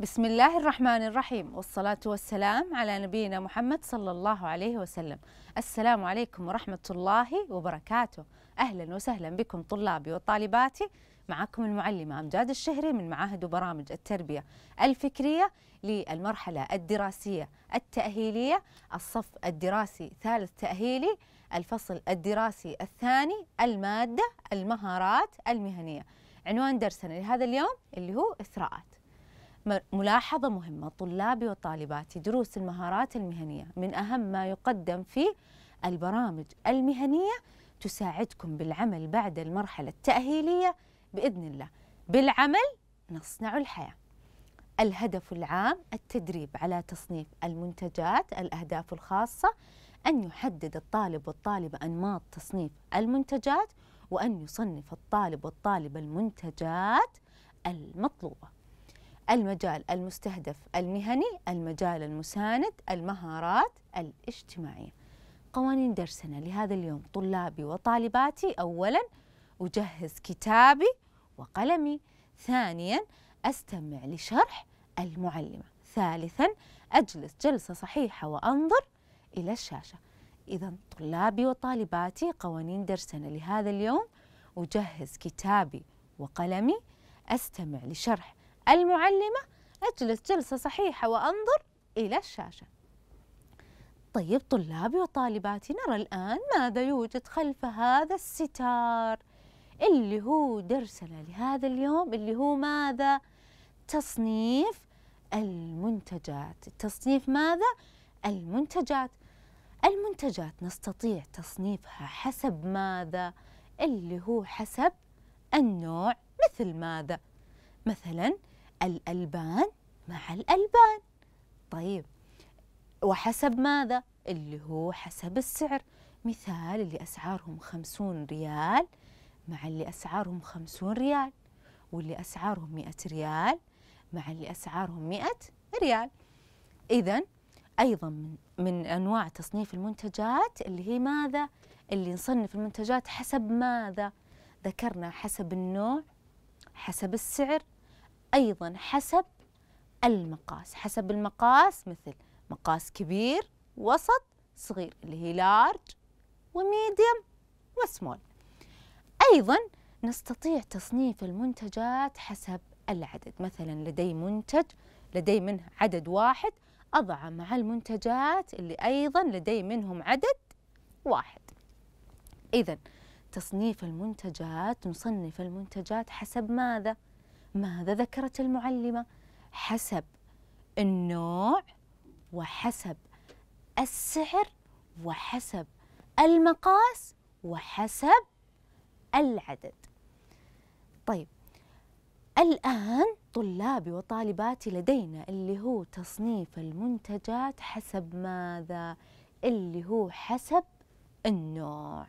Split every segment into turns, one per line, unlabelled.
بسم الله الرحمن الرحيم والصلاة والسلام على نبينا محمد صلى الله عليه وسلم السلام عليكم ورحمة الله وبركاته أهلا وسهلا بكم طلابي وطالباتي معكم المعلمة أمجاد الشهري من معاهد وبرامج التربية الفكرية للمرحلة الدراسية التأهيلية الصف الدراسي ثالث تأهيلي الفصل الدراسي الثاني المادة المهارات المهنية عنوان درسنا لهذا اليوم اللي هو إثراءات ملاحظة مهمة طلابي وطالباتي دروس المهارات المهنية من أهم ما يقدم في البرامج المهنية تساعدكم بالعمل بعد المرحلة التأهيلية بإذن الله بالعمل نصنع الحياة الهدف العام التدريب على تصنيف المنتجات الأهداف الخاصة أن يحدد الطالب والطالبة أنماط تصنيف المنتجات وأن يصنف الطالب والطالبة المنتجات المطلوبة المجال المستهدف المهني المجال المساند المهارات الاجتماعية قوانين درسنا لهذا اليوم طلابي وطالباتي أولا أجهز كتابي وقلمي ثانيا أستمع لشرح المعلمة ثالثا أجلس جلسة صحيحة وأنظر إلى الشاشة إذا طلابي وطالباتي قوانين درسنا لهذا اليوم أجهز كتابي وقلمي أستمع لشرح المعلمة أجلس جلسة صحيحة وأنظر إلى الشاشة طيب طلابي وطالباتي نرى الآن ماذا يوجد خلف هذا الستار اللي هو درسنا لهذا اليوم اللي هو ماذا تصنيف المنتجات تصنيف ماذا المنتجات المنتجات نستطيع تصنيفها حسب ماذا اللي هو حسب النوع مثل ماذا مثلاً الألبان مع الألبان طيب وحسب ماذا؟ اللي هو حسب السعر مثال اللي أسعارهم خمسون ريال مع اللي أسعارهم خمسون ريال واللي أسعارهم مئة ريال مع اللي أسعارهم مئة ريال إذا أيضا من, من أنواع تصنيف المنتجات اللي هي ماذا؟ اللي نصنف المنتجات حسب ماذا؟ ذكرنا حسب النوع حسب السعر أيضا حسب المقاس حسب المقاس مثل مقاس كبير وسط صغير اللي هي لارج وميديم وسمول أيضا نستطيع تصنيف المنتجات حسب العدد مثلا لدي منتج لدي منه عدد واحد أضع مع المنتجات اللي أيضا لدي منهم عدد واحد إذا تصنيف المنتجات نصنف المنتجات حسب ماذا؟ ماذا ذكرت المعلمة حسب النوع وحسب السعر وحسب المقاس وحسب العدد طيب الآن طلابي وطالباتي لدينا اللي هو تصنيف المنتجات حسب ماذا؟ اللي هو حسب النوع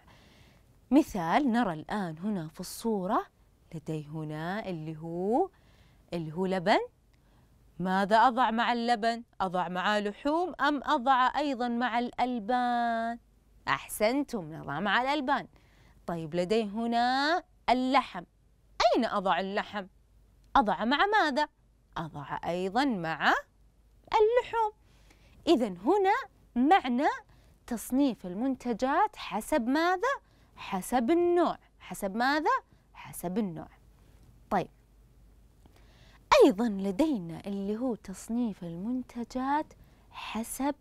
مثال نرى الآن هنا في الصورة لدي هنا اللي هو اللي هو لبن ماذا أضع مع اللبن؟ أضع مع لحوم أم أضع أيضا مع الألبان؟ أحسنتم نضع مع الألبان طيب لدي هنا اللحم أين أضع اللحم؟ أضع مع ماذا؟ أضع أيضا مع اللحوم إذا هنا معنى تصنيف المنتجات حسب ماذا؟ حسب النوع حسب ماذا؟ حسب النوع طيب أيضا لدينا اللي هو تصنيف المنتجات حسب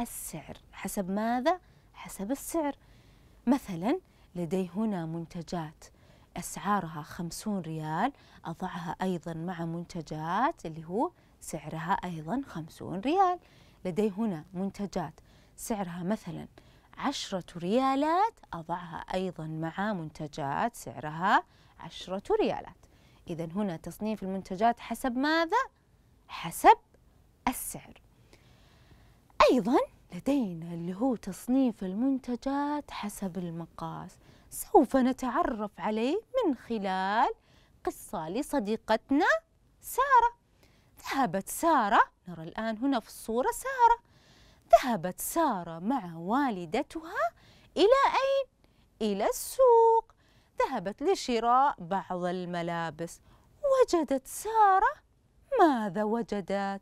السعر حسب ماذا؟ حسب السعر مثلا لدي هنا منتجات أسعارها خمسون ريال أضعها أيضا مع منتجات اللي هو سعرها أيضا خمسون ريال لدي هنا منتجات سعرها مثلا عشرة ريالات أضعها أيضا مع منتجات سعرها عشرة ريالات إذا هنا تصنيف المنتجات حسب ماذا؟ حسب السعر أيضا لدينا اللي هو تصنيف المنتجات حسب المقاس سوف نتعرف عليه من خلال قصة لصديقتنا سارة ذهبت سارة نرى الآن هنا في الصورة سارة ذهبت سارة مع والدتها إلى أين؟ إلى السوق ذهبت لشراء بعض الملابس وجدت سارة ماذا وجدت؟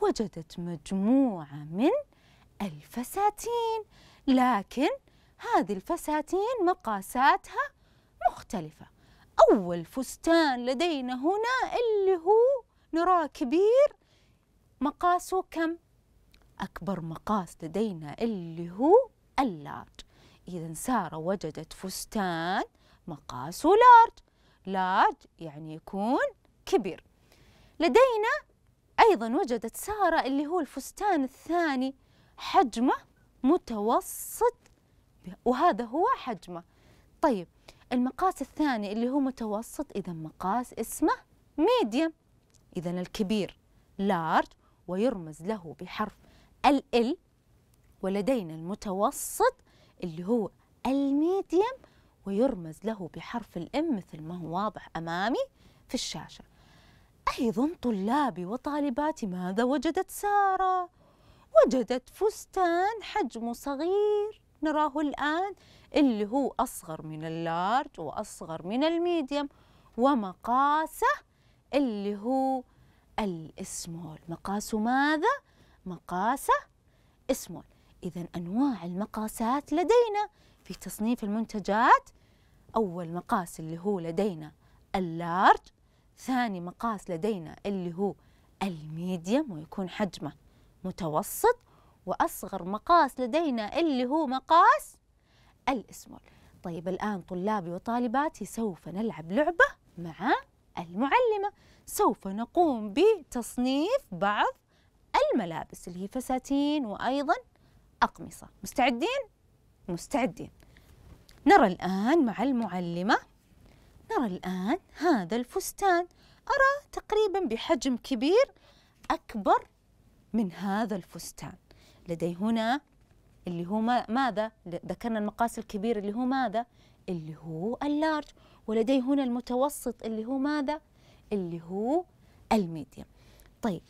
وجدت مجموعة من الفساتين لكن هذه الفساتين مقاساتها مختلفة أول فستان لدينا هنا اللي هو نراه كبير مقاسه كم؟ أكبر مقاس لدينا اللي هو اللارج إذا سارة وجدت فستان مقاسه لارج لارج يعني يكون كبير لدينا أيضا وجدت سارة اللي هو الفستان الثاني حجمه متوسط وهذا هو حجمه طيب المقاس الثاني اللي هو متوسط إذا مقاس اسمه ميديم إذا الكبير لارج ويرمز له بحرف ال ولدينا المتوسط اللي هو الميديم ويرمز له بحرف الام مثل ما هو واضح امامي في الشاشه ايضا طلابي وطالباتي ماذا وجدت ساره وجدت فستان حجمه صغير نراه الان اللي هو اصغر من اللارج واصغر من الميديم ومقاسه اللي هو السمول مقاسه ماذا مقاسة اسم إذا أنواع المقاسات لدينا في تصنيف المنتجات أول مقاس اللي هو لدينا اللارج ثاني مقاس لدينا اللي هو الميديم ويكون حجمه متوسط وأصغر مقاس لدينا اللي هو مقاس الإسمول طيب الآن طلابي وطالباتي سوف نلعب لعبة مع المعلمة سوف نقوم بتصنيف بعض الملابس اللي هي فساتين وأيضا أقمصة مستعدين؟ مستعدين نرى الآن مع المعلمة نرى الآن هذا الفستان أرى تقريبا بحجم كبير أكبر من هذا الفستان لدي هنا اللي هو ماذا؟ ذكرنا المقاس الكبير اللي هو ماذا؟ اللي هو اللارج ولدي هنا المتوسط اللي هو ماذا؟ اللي هو الميديم طيب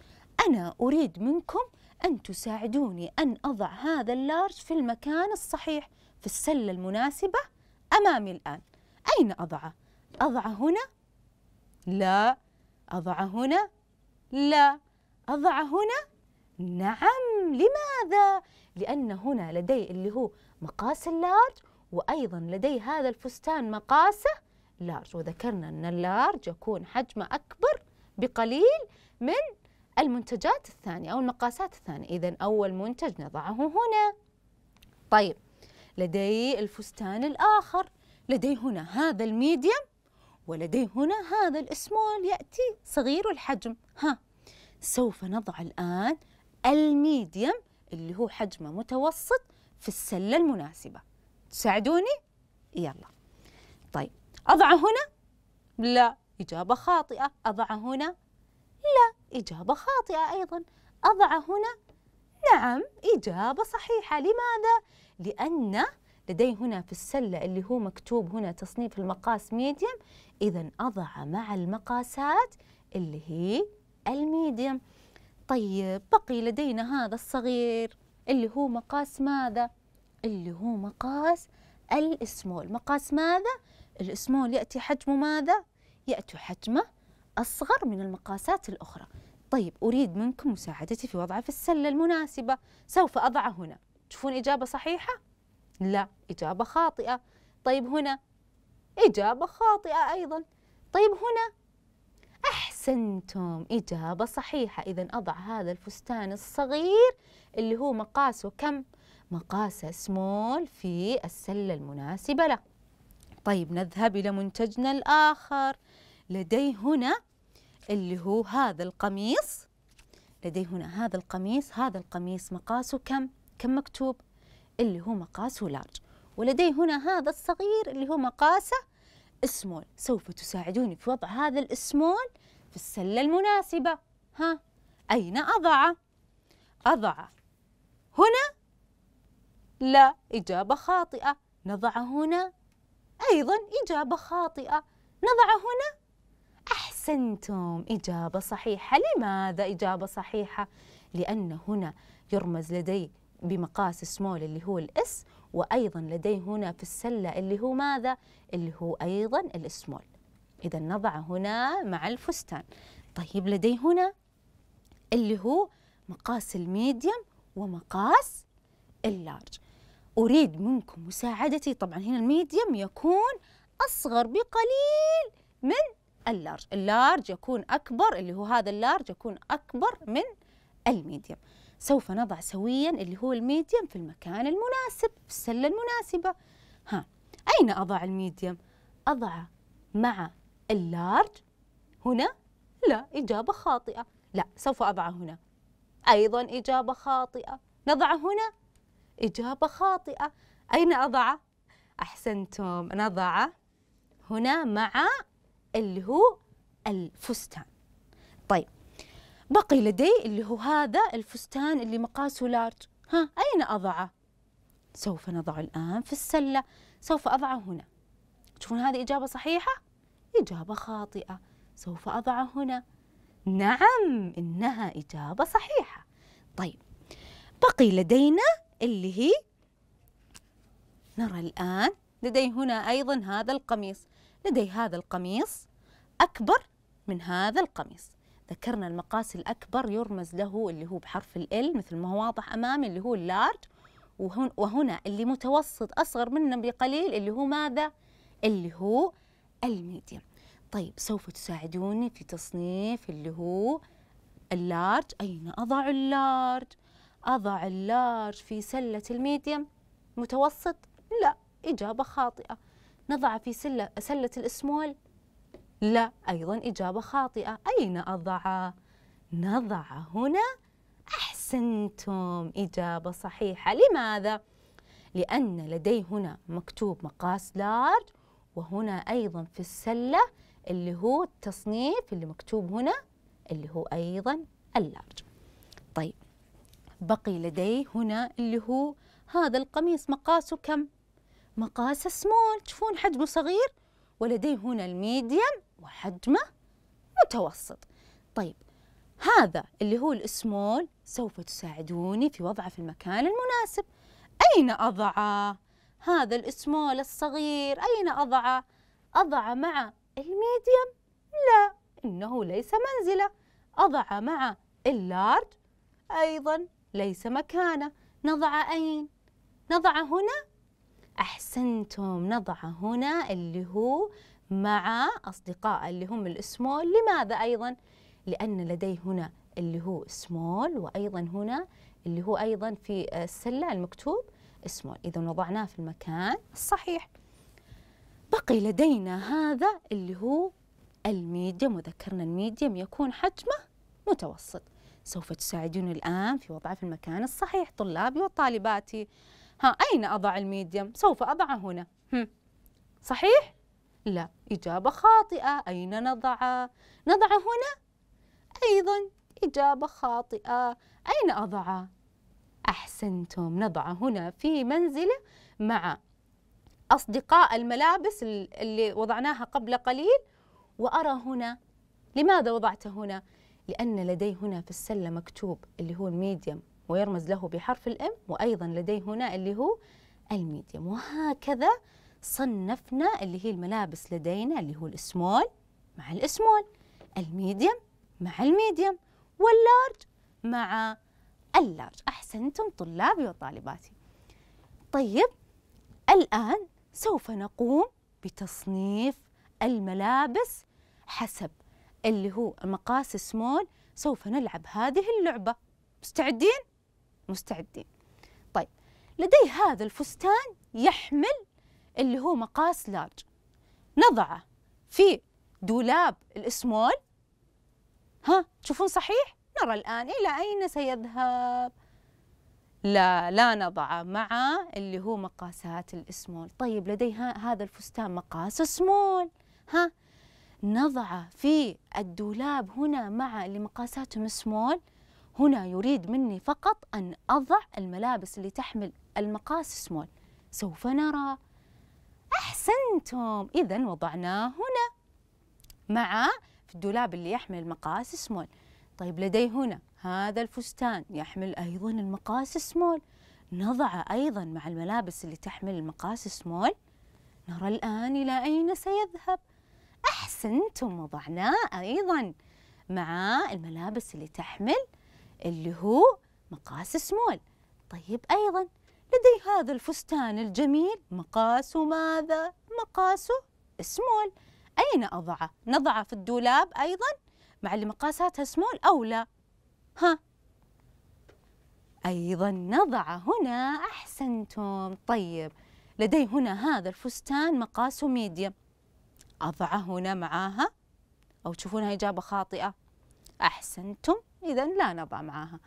أنا أريد منكم أن تساعدوني أن أضع هذا اللارج في المكان الصحيح في السلة المناسبة أمامي الآن أين أضعه؟ أضعه هنا؟ لا أضعه هنا؟ لا أضعه هنا؟ نعم لماذا؟ لأن هنا لدي اللي هو مقاس اللارج وأيضا لدي هذا الفستان مقاسه لارج وذكرنا أن اللارج يكون حجمه أكبر بقليل من المنتجات الثانية أو المقاسات الثانية إذا أول منتج نضعه هنا طيب لدي الفستان الآخر لدي هنا هذا الميديم ولدي هنا هذا الاسمول يأتي صغير الحجم ها سوف نضع الآن الميديم اللي هو حجمه متوسط في السلة المناسبة تساعدوني؟ يلا طيب أضعه هنا؟ لا إجابة خاطئة أضعه هنا؟ لا إجابة خاطئة أيضا أضع هنا نعم إجابة صحيحة لماذا؟ لأن لدي هنا في السلة اللي هو مكتوب هنا تصنيف المقاس ميديم إذا أضع مع المقاسات اللي هي الميديم طيب بقي لدينا هذا الصغير اللي هو مقاس ماذا؟ اللي هو مقاس السمول مقاس ماذا؟ السمول يأتي حجمه ماذا؟ يأتي حجمه أصغر من المقاسات الأخرى طيب أريد منكم مساعدتي في وضعه في السلة المناسبة سوف أضعه هنا تشوفون إجابة صحيحة؟ لا إجابة خاطئة طيب هنا إجابة خاطئة أيضا طيب هنا أحسنتم إجابة صحيحة إذا أضع هذا الفستان الصغير اللي هو مقاسه كم؟ مقاسه سمول في السلة المناسبة له طيب نذهب إلى منتجنا الآخر لدي هنا اللي هو هذا القميص لدي هنا هذا القميص هذا القميص مقاسه كم كم مكتوب اللي هو مقاسه لارج ولدي هنا هذا الصغير اللي هو مقاسه سمول سوف تساعدوني في وضع هذا السمول في السلة المناسبة ها أين أضعه أضعه هنا لا إجابة خاطئة نضع هنا أيضا إجابة خاطئة نضع هنا أحسنتم إجابة صحيحة لماذا إجابة صحيحة؟ لأن هنا يرمز لدي بمقاس سمول اللي هو الإس وأيضا لدي هنا في السلة اللي هو ماذا؟ اللي هو أيضا السمول إذا نضع هنا مع الفستان طيب لدي هنا اللي هو مقاس الميديم ومقاس اللارج أريد منكم مساعدتي طبعا هنا الميديم يكون أصغر بقليل من اللارج اللارج يكون أكبر اللي هو هذا اللارج يكون أكبر من الميديم سوف نضع سويا اللي هو الميديم في المكان المناسب في السلة المناسبة ها أين أضع الميديم؟ أضعه مع اللارج هنا لا إجابة خاطئة لا سوف أضعه هنا أيضا إجابة خاطئة نضعه هنا إجابة خاطئة أين أضعه؟ أحسنتم نضعه هنا مع اللي هو الفستان طيب بقي لدي اللي هو هذا الفستان اللي مقاسه لارج ها أين أضعه؟ سوف نضع الآن في السلة سوف أضعه هنا تشوفون هذه إجابة صحيحة؟ إجابة خاطئة سوف أضعه هنا نعم إنها إجابة صحيحة طيب بقي لدينا اللي هي نرى الآن لدي هنا أيضا هذا القميص لدي هذا القميص أكبر من هذا القميص ذكرنا المقاس الأكبر يرمز له اللي هو بحرف ال مثل ما هو واضح أمامي اللي هو اللارج وهنا اللي متوسط أصغر منه بقليل اللي هو ماذا؟ اللي هو الميديم طيب سوف تساعدوني في تصنيف اللي هو اللارج أين أضع اللارج؟ أضع اللارج في سلة الميديم متوسط؟ لا إجابة خاطئة نضع في سلة, سلة الإسمول؟ لا أيضا إجابة خاطئة أين أضع؟ نضع هنا أحسنتم إجابة صحيحة لماذا؟ لأن لدي هنا مكتوب مقاس لارج وهنا أيضا في السلة اللي هو التصنيف اللي مكتوب هنا اللي هو أيضا اللارج طيب بقي لدي هنا اللي هو هذا القميص مقاسه كم؟ مقاسه سمول تشوفون حجمه صغير ولديه هنا الميديم وحجمه متوسط طيب هذا اللي هو السمول سوف تساعدوني في وضعه في المكان المناسب أين أضعه؟ هذا السمول الصغير أين أضعه؟ أضعه مع الميديم؟ لا إنه ليس منزله أضعه مع اللارج أيضا ليس مكانه نضع أين؟ نضع هنا أحسنتم نضع هنا اللي هو مع أصدقاء اللي هم السمول لماذا أيضا؟ لأن لدي هنا اللي هو سمول وأيضا هنا اللي هو أيضا في السلة المكتوب سمول إذا وضعناه في المكان الصحيح بقي لدينا هذا اللي هو الميديم وذكرنا الميديم يكون حجمه متوسط سوف تساعدون الآن في وضعه في المكان الصحيح طلابي وطالباتي ها أين أضع الميديم؟ سوف أضعه هنا هم. صحيح؟ لا إجابة خاطئة أين نضعه؟ نضعه هنا؟ أيضا إجابة خاطئة أين أضعه؟ أحسنتم نضعه هنا في منزله مع أصدقاء الملابس اللي وضعناها قبل قليل وأرى هنا لماذا وضعته هنا؟ لأن لدي هنا في السلة مكتوب اللي هو الميديم ويرمز له بحرف الام وايضا لديه هنا اللي هو الميديم وهكذا صنفنا اللي هي الملابس لدينا اللي هو السمول مع السمول الميديم مع الميديم واللارج مع اللارج احسنتم طلابي وطالباتي طيب الان سوف نقوم بتصنيف الملابس حسب اللي هو مقاس سمول سوف نلعب هذه اللعبه مستعدين مستعدين طيب لدي هذا الفستان يحمل اللي هو مقاس لارج نضعه في دولاب الاسمول ها تشوفون صحيح نرى الآن إلى أين سيذهب لا لا نضع مع اللي هو مقاسات الاسمول طيب لدي هذا الفستان مقاس سمول ها نضعه في الدولاب هنا مع اللي مقاساتهم سمول هنا يريد مني فقط أن أضع الملابس اللي تحمل المقاس سمول سوف نرى أحسنتم إذا وضعناه هنا مع في الدولاب اللي يحمل المقاس سمول طيب لدي هنا هذا الفستان يحمل أيضا المقاس سمول نضع أيضا مع الملابس اللي تحمل المقاس سمول نرى الآن إلى أين سيذهب أحسنتم وضعناه أيضا مع الملابس اللي تحمل اللي هو مقاس سمول طيب أيضا لدي هذا الفستان الجميل مقاسه ماذا؟ مقاسه سمول أين أضعه؟ نضعه في الدولاب أيضا مع اللي مقاساتها سمول أو لا؟ ها أيضا نضعه هنا أحسنتم طيب لدي هنا هذا الفستان مقاسه ميديم أضعه هنا معاها أو تشوفونها إجابة خاطئة أحسنتم إذا لا نضع معاها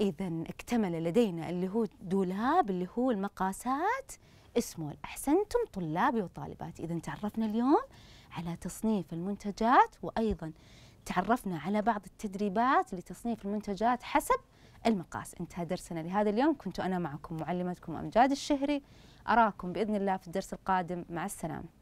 إذا اكتمل لدينا اللي هو دولاب اللي هو المقاسات اسمه أحسنتم طلابي وطالباتي إذا تعرفنا اليوم على تصنيف المنتجات وأيضا تعرفنا على بعض التدريبات لتصنيف المنتجات حسب المقاس انتهى درسنا لهذا اليوم كنت أنا معكم معلمتكم أمجاد الشهري أراكم بإذن الله في الدرس القادم مع السلامة